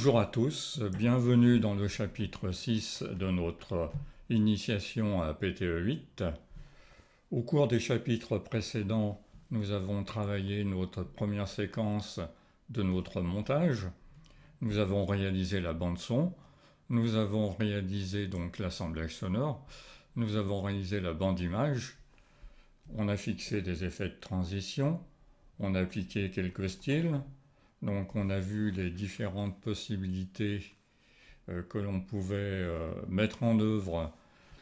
Bonjour à tous, bienvenue dans le chapitre 6 de notre initiation à PTE 8. Au cours des chapitres précédents, nous avons travaillé notre première séquence de notre montage. Nous avons réalisé la bande son, nous avons réalisé donc l'assemblage sonore, nous avons réalisé la bande image, on a fixé des effets de transition, on a appliqué quelques styles, donc on a vu les différentes possibilités euh, que l'on pouvait euh, mettre en œuvre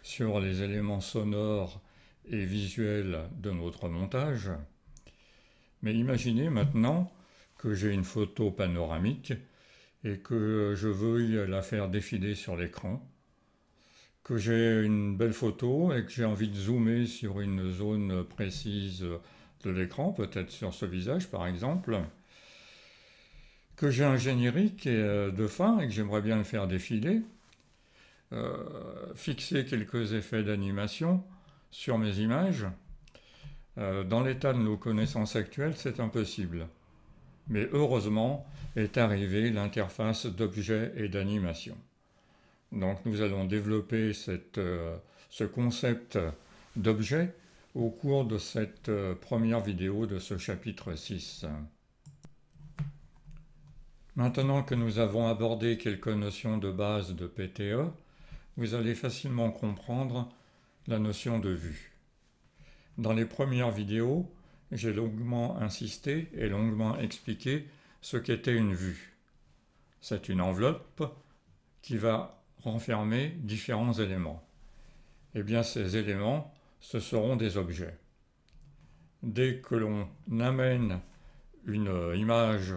sur les éléments sonores et visuels de notre montage. Mais imaginez maintenant que j'ai une photo panoramique et que je veuille la faire défiler sur l'écran, que j'ai une belle photo et que j'ai envie de zoomer sur une zone précise de l'écran, peut-être sur ce visage par exemple que j'ai un générique euh, de fin et que j'aimerais bien le faire défiler, euh, fixer quelques effets d'animation sur mes images. Euh, dans l'état de nos connaissances actuelles, c'est impossible. Mais heureusement est arrivée l'interface d'objets et d'animation. Donc nous allons développer ce concept d'objet au cours de cette première vidéo de ce chapitre 6. Maintenant que nous avons abordé quelques notions de base de PTE, vous allez facilement comprendre la notion de vue. Dans les premières vidéos, j'ai longuement insisté et longuement expliqué ce qu'était une vue. C'est une enveloppe qui va renfermer différents éléments. Eh bien, ces éléments, ce seront des objets. Dès que l'on amène une image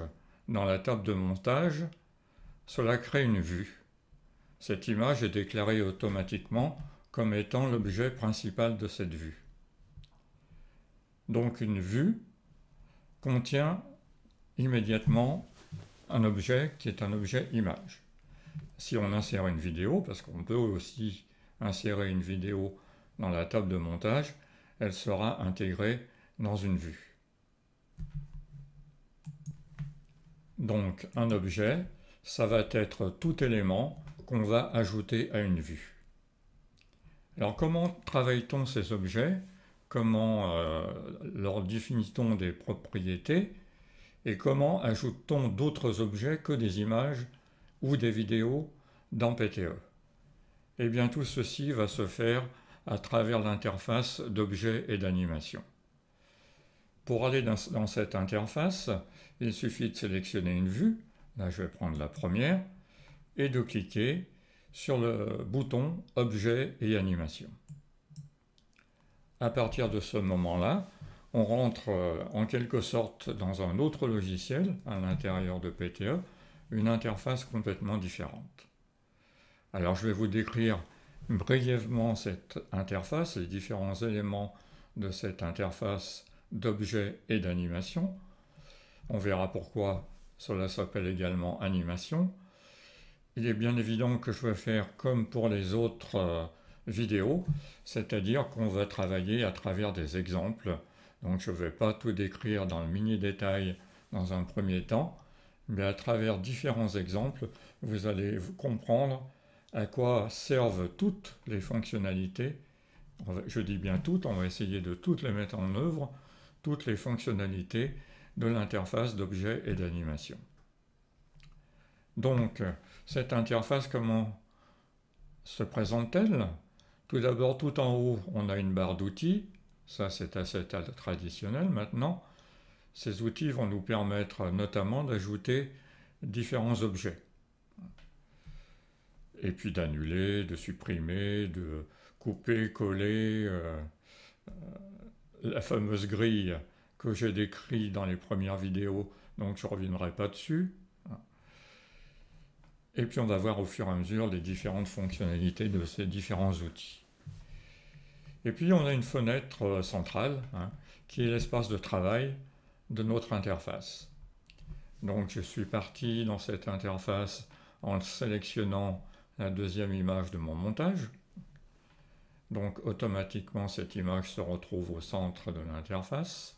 dans la table de montage, cela crée une vue. Cette image est déclarée automatiquement comme étant l'objet principal de cette vue. Donc une vue contient immédiatement un objet qui est un objet image. Si on insère une vidéo, parce qu'on peut aussi insérer une vidéo dans la table de montage, elle sera intégrée dans une vue. Donc un objet, ça va être tout élément qu'on va ajouter à une vue. Alors comment travaille-t-on ces objets Comment euh, leur définit-on des propriétés Et comment ajoute-t-on d'autres objets que des images ou des vidéos dans PTE Eh bien tout ceci va se faire à travers l'interface d'objets et d'animations. Pour aller dans, cette interface, il suffit de sélectionner une vue, là je vais prendre la première, et de cliquer sur le bouton Objet et Animation. À partir de ce moment-là, on rentre euh, en quelque sorte dans un autre logiciel à l'intérieur de PTE, une interface complètement différente. Alors je vais vous décrire brièvement cette interface, les différents éléments de cette interface d'objets et d'animation. On verra pourquoi cela s'appelle également animation. Il est bien évident que je vais faire comme pour les autres euh, vidéos, c'est-à-dire qu'on va travailler à travers des exemples. Donc je ne vais pas tout décrire dans le mini détail dans un premier temps, mais à travers différents exemples, vous allez comprendre à quoi servent toutes les fonctionnalités. Je dis bien toutes, on va essayer de toutes les mettre en œuvre toutes les fonctionnalités de l'interface d'objets et d'animation. Donc, cette interface, comment se présente-t-elle Tout d'abord, tout en haut, on a une barre d'outils. Ça, c'est assez traditionnel maintenant. Ces outils vont nous permettre notamment d'ajouter différents objets. Et puis d'annuler, de supprimer, de couper, coller, euh, euh, la fameuse grille que j'ai décrite dans les premières vidéos, donc je ne reviendrai pas dessus. Et puis on va voir au fur et à mesure les différentes fonctionnalités de ces différents outils. Et puis on a une fenêtre euh, centrale hein, qui est l'espace de travail de notre interface. Donc je suis parti dans cette interface en sélectionnant la deuxième image de mon montage. Donc automatiquement, cette image se retrouve au centre de l'interface.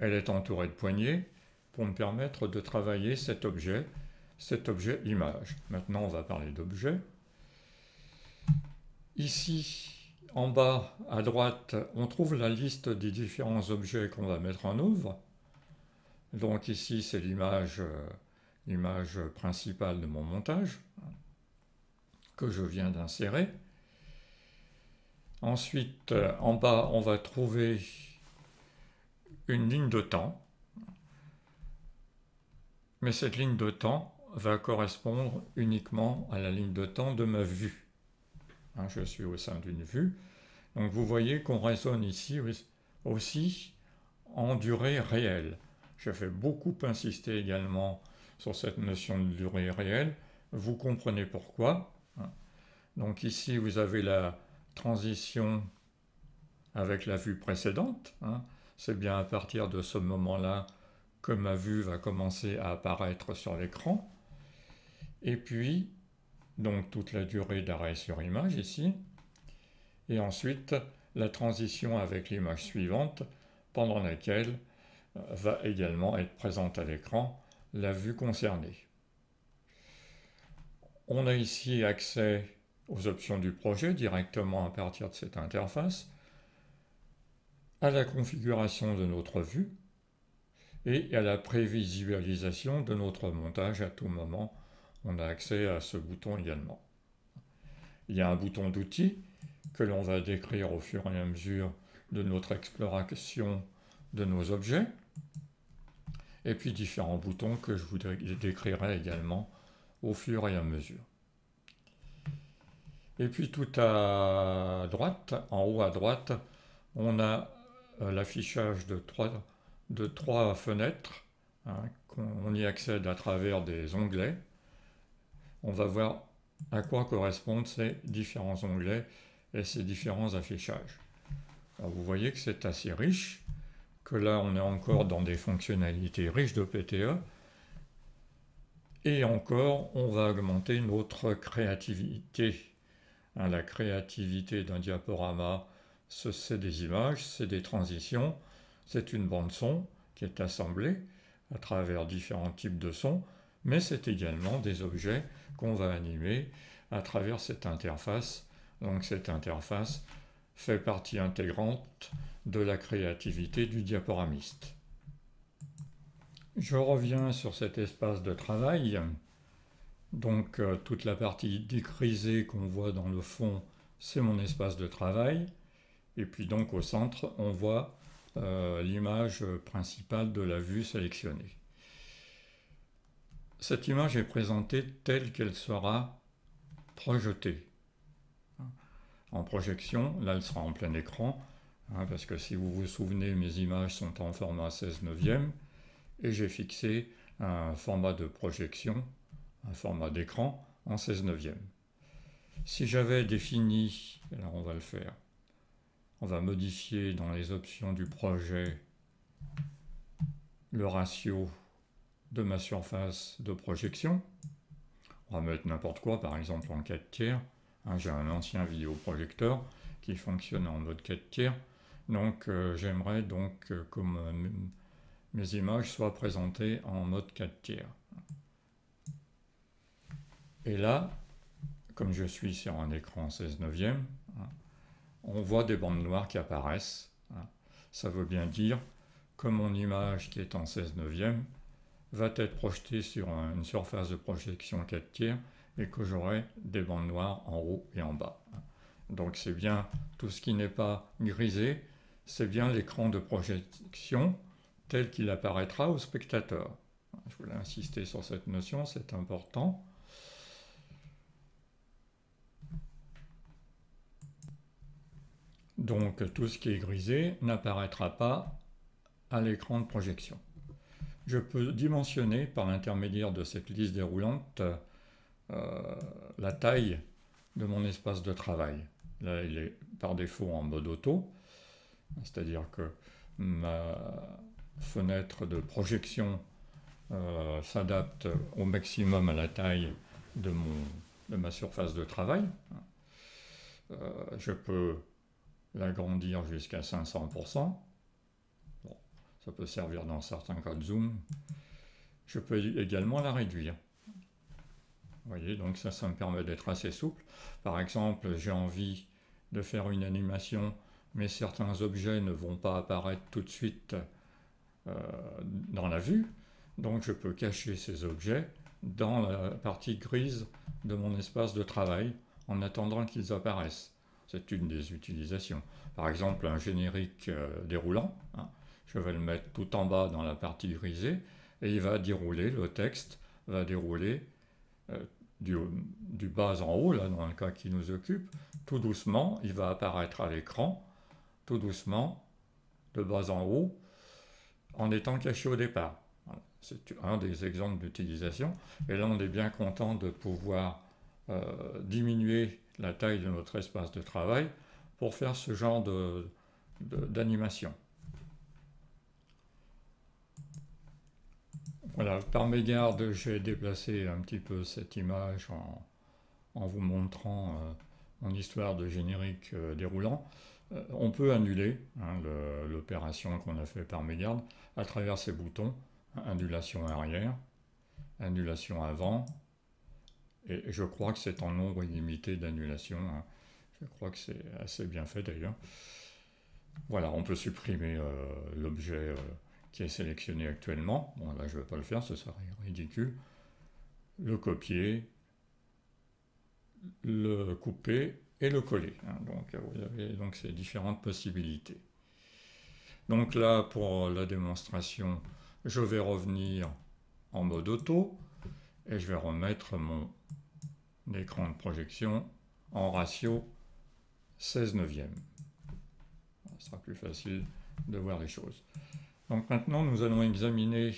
Elle est entourée de poignées pour me permettre de travailler cet objet, cet objet image. Maintenant, on va parler d'objets. Ici, en bas à droite, on trouve la liste des différents objets qu'on va mettre en œuvre. Donc ici, c'est l'image euh, l'image principale de mon montage que je viens d'insérer. Ensuite, euh, en bas, on va trouver une ligne de temps. Mais cette ligne de temps va correspondre uniquement à la ligne de temps de ma vue. Hein, je suis au sein d'une vue. Donc vous voyez qu'on raisonne ici aussi en durée réelle. Je fais beaucoup insister également sur cette notion de durée réelle. Vous comprenez pourquoi. Hein. Donc ici, vous avez la, transition avec la vue précédente. Hein. C'est bien à partir de ce moment-là que ma vue va commencer à apparaître sur l'écran. Et puis, donc toute la durée d'arrêt sur image ici. Et ensuite, la transition avec l'image suivante, pendant laquelle euh, va également être présente à l'écran la vue concernée. On a ici accès aux options du projet directement à partir de cette interface, à la configuration de notre vue et à la prévisualisation de notre montage à tout moment. On a accès à ce bouton également. Il y a un bouton d'outils que l'on va décrire au fur et à mesure de notre exploration de nos objets et puis différents boutons que je vous décrirai également au fur et à mesure. Et puis tout à droite, en haut à droite, on a euh, l'affichage de trois, de trois fenêtres. Hein, on y accède à travers des onglets. On va voir à quoi correspondent ces différents onglets et ces différents affichages. vous voyez que c'est assez riche, que là on est encore dans des fonctionnalités riches de PTE. Et encore, on va augmenter notre créativité Hein, la créativité d'un diaporama, c'est des images, c'est des transitions, c'est une bande son qui est assemblée à travers différents types de sons, mais c'est également des objets qu'on va animer à travers cette interface. Donc cette interface fait partie intégrante de la créativité du diaporamiste. Je reviens sur cet espace de travail. Donc euh, toute la partie décrisée qu'on voit dans le fond, c'est mon espace de travail. Et puis donc au centre, on voit euh, l'image principale de la vue sélectionnée. Cette image est présentée telle qu'elle sera projetée. En projection, là elle sera en plein écran, hein, parce que si vous vous souvenez, mes images sont en format 16 neuvième, et j'ai fixé un format de projection un format d'écran en 16 neuvième. Si j'avais défini, alors on va le faire, on va modifier dans les options du projet le ratio de ma surface de projection. On va mettre n'importe quoi, par exemple en 4 tiers. Hein, j'ai un ancien vidéoprojecteur qui fonctionne en mode 4 tiers. Donc euh, j'aimerais donc euh, que mes images soient présentées en mode 4 tiers. Et là, comme je suis sur un écran 16 neuvième, hein, on voit des bandes noires qui apparaissent. Hein. Ça veut bien dire que mon image qui est en 16 neuvième va être projetée sur une surface de projection 4 tiers et que j'aurai des bandes noires en haut et en bas. Hein. Donc c'est bien tout ce qui n'est pas grisé, c'est bien l'écran de projection tel qu'il apparaîtra au spectateur. Je voulais insister sur cette notion, c'est important. Donc tout ce qui est grisé n'apparaîtra pas à l'écran de projection. Je peux dimensionner par l'intermédiaire de cette liste déroulante euh, la taille de mon espace de travail. Là, il est par défaut en mode auto, c'est-à-dire que ma fenêtre de projection euh, s'adapte au maximum à la taille de, ma surface de travail. Euh, je peux l'agrandir jusqu'à 500%. ça peut servir dans certains cas de zoom. Je peux également la réduire. Vous voyez, donc ça, ça me permet d'être assez souple. Par exemple, j'ai envie de faire une animation, mais certains objets ne vont pas apparaître tout de suite euh, dans la vue. Donc je peux cacher ces objets dans la partie grise de mon espace de travail en attendant qu'ils apparaissent. C'est une des utilisations. Par exemple, un générique euh, déroulant, hein. je vais le mettre tout en bas dans la partie grisée, et il va dérouler, le texte va dérouler euh, du, bas en haut, là, dans le cas qui nous occupe, tout doucement, il va apparaître à l'écran, tout doucement, de bas en haut, en étant caché au départ. C'est un des exemples d'utilisation. Et là, on est bien content de pouvoir euh, diminuer la taille de notre espace de travail pour faire ce genre d'animation. Voilà, par mégarde, j'ai déplacé un petit peu cette image en, vous montrant euh, mon histoire de générique euh, déroulant. Euh, on peut annuler hein, l'opération qu'on a fait par mégarde à travers ces boutons, annulation arrière, annulation avant, et je crois que c'est en nombre illimité d'annulation. Hein. Je crois que c'est assez bien fait d'ailleurs. Voilà, on peut supprimer euh, l'objet euh, qui est sélectionné actuellement. Bon, là, je ne vais pas le faire, ce serait ridicule. Le copier, le couper et le coller. Hein. Donc, vous avez donc, ces différentes possibilités. Donc là, pour la démonstration, je vais revenir en mode auto et je vais remettre mon d'écran de projection en ratio 16 neuvième. Ce sera plus facile de voir les choses. Donc maintenant, nous allons examiner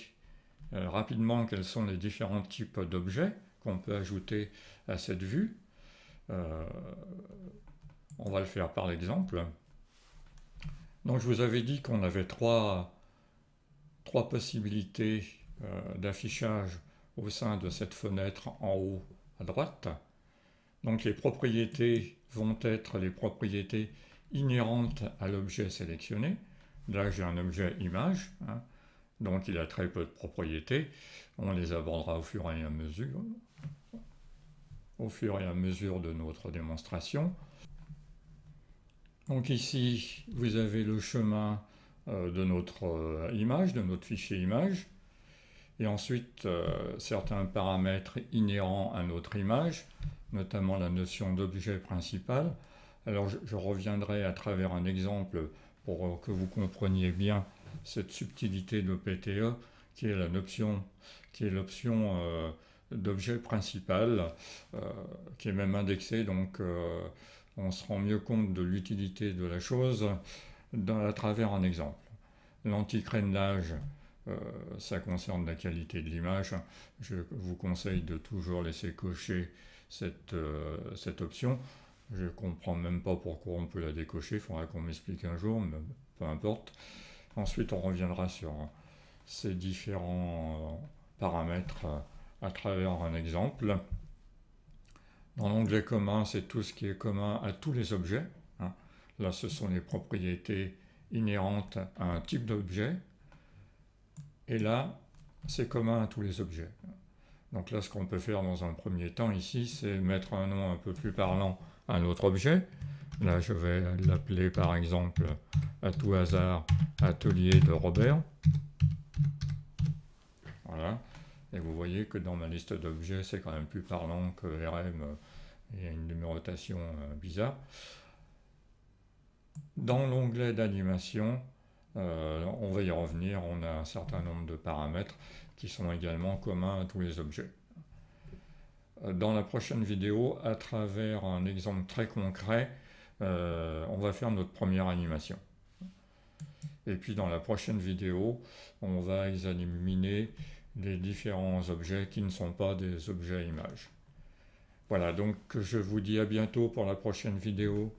euh, rapidement quels sont les différents types d'objets qu'on peut ajouter à cette vue. Euh, on va le faire par l'exemple. Donc je vous avais dit qu'on avait trois, possibilités euh, d'affichage au sein de cette fenêtre en haut droite. Donc les propriétés vont être les propriétés inhérentes à l'objet sélectionné. Là, j'ai un objet image, hein. donc il a très peu de propriétés. On les abordera au fur et à mesure, au fur et à mesure de notre démonstration. Donc ici, vous avez le chemin euh, de notre euh, image, de notre fichier image et ensuite euh, certains paramètres inhérents à notre image, notamment la notion d'objet principal. Alors je, reviendrai à travers un exemple pour euh, que vous compreniez bien cette subtilité de PTE qui est l'option euh, d'objet principal qui est même indexée donc on se rend mieux compte de l'utilité de la chose à travers un exemple. lanti euh, ça concerne la qualité de l'image. Je vous conseille de toujours laisser cocher euh, cette, option. Je comprends même pas pourquoi on peut la décocher, il faudra qu'on m'explique un jour, mais peu importe. Ensuite, on reviendra sur ces différents euh, paramètres à travers un exemple. Dans l'onglet commun, c'est tout ce qui est commun à tous les objets. Hein. Là, ce sont les propriétés inhérentes à un type d'objet, et là, c'est commun à tous les objets. Donc là, ce qu'on peut faire dans un premier temps ici, c'est mettre un nom un peu plus parlant à un autre objet. Là, je vais l'appeler par exemple, à tout hasard, Atelier de Robert. Voilà. Et vous voyez que dans ma liste d'objets, c'est quand même plus parlant que RM. Il y a une numérotation euh, bizarre. Dans l'onglet d'animation, euh, on va y revenir, on a un certain nombre de paramètres qui sont également communs à tous les objets. Euh, dans la prochaine vidéo, à travers un exemple très concret, euh, on va faire notre première animation. Et puis dans la prochaine vidéo, on va examiner les différents objets qui ne sont pas des objets images. Voilà, donc je vous dis à bientôt pour la prochaine vidéo.